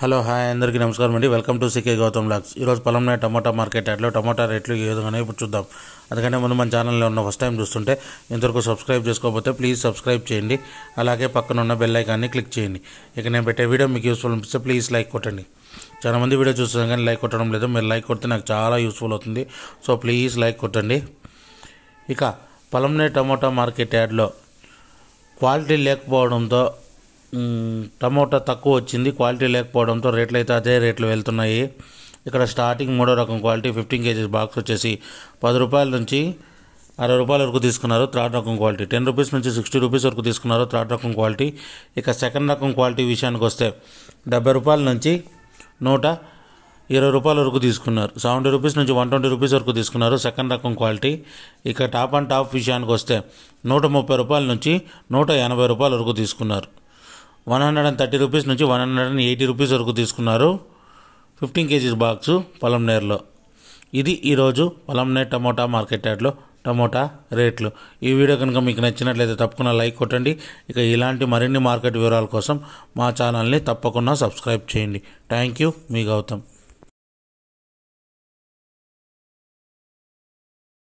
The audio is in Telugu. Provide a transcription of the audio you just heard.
హలో హాయ్ అందరికీ నమస్కారం అండి వెల్కమ్ టు సికే గౌతమ్ లాక్స్ ఈరోజు పొలంనే టమాటా మార్కెట్ యాడ్లో టమాటా రేట్లు ఏ విధంగా ఇప్పుడు చూద్దాం అందుకనే ముందు మన ఛానల్లో ఉన్న ఫస్ట్ టైం చూస్తుంటే ఇంతవరకు సబ్స్క్రైబ్ చేసుకోకపోతే ప్లీజ్ సబ్స్క్రైబ్ చేయండి అలాగే పక్కన ఉన్న బెల్ ఐకాన్ని క్లిక్ చేయండి ఇక నేను పెట్టే వీడియో మీకు యూస్ఫుల్ అనిపిస్తే ప్లీజ్ లైక్ కొట్టండి చాలామంది వీడియో చూస్తున్నాం కానీ లైక్ కొట్టడం లేదు మీరు లైక్ కొడితే నాకు చాలా యూస్ఫుల్ అవుతుంది సో ప్లీజ్ లైక్ కొట్టండి ఇక పొలంనే టమాటా మార్కెట్ యాడ్లో క్వాలిటీ లేకపోవడంతో టమోటా తక్కువ వచ్చింది క్వాలిటీ లేకపోవడంతో రేట్లు అయితే అదే రేట్లు వెళ్తున్నాయి ఇక్కడ స్టార్టింగ్ మూడో రకం క్వాలిటీ ఫిఫ్టీన్ కేజీస్ బాక్స్ వచ్చేసి పది రూపాయల నుంచి అరవై రూపాయల వరకు తీసుకున్నారు థర్డ్ రకం క్వాలిటీ టెన్ రూపీస్ నుంచి సిక్స్టీ రూపీస్ వరకు తీసుకున్నారు థర్డ్ రకం క్వాలిటీ ఇక సెకండ్ రకం క్వాలిటీ విషయానికి వస్తే డెబ్బై రూపాయల నుంచి నూట ఇరవై రూపాయల వరకు తీసుకున్నారు సెవెంటీ రూపీస్ నుంచి వన్ ట్వంటీ రూపీస్ వరకు తీసుకున్నారు సెకండ్ రకం క్వాలిటీ ఇక టాప్ అండ్ టాప్ విషయానికి వస్తే నూట ముప్పై రూపాయల నుంచి నూట ఎనభై రూపాయల వరకు తీసుకున్నారు one hundred and thirty rupees నుంచి one hundred and eighty rupees వరకు తీసుకున్నారు ఫిఫ్టీన్ కేజీస్ బాక్సు పొలం నేర్లో ఇది ఈరోజు పొలం నేర్ టమోటా మార్కెట్ యార్డ్లో టమోటా రేట్లు ఈ వీడియో కనుక మీకు నచ్చినట్లయితే తప్పకుండా లైక్ కొట్టండి ఇక ఇలాంటి మరిన్ని మార్కెట్ వివరాల కోసం మా ఛానల్ని తప్పకుండా సబ్స్క్రైబ్ చేయండి థ్యాంక్ యూ మీ గౌతమ్